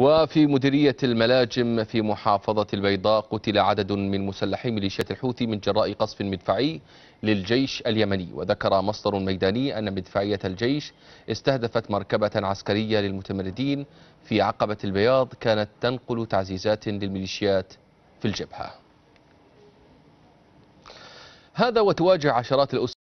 وفي مديرية الملاجم في محافظة البيضاء قتل عدد من مسلحي ميليشيات الحوثي من جراء قصف مدفعي للجيش اليمني وذكر مصدر ميداني أن مدفعية الجيش استهدفت مركبة عسكرية للمتمردين في عقبة البياض كانت تنقل تعزيزات للميليشيات في الجبهة هذا وتواجه عشرات الأسر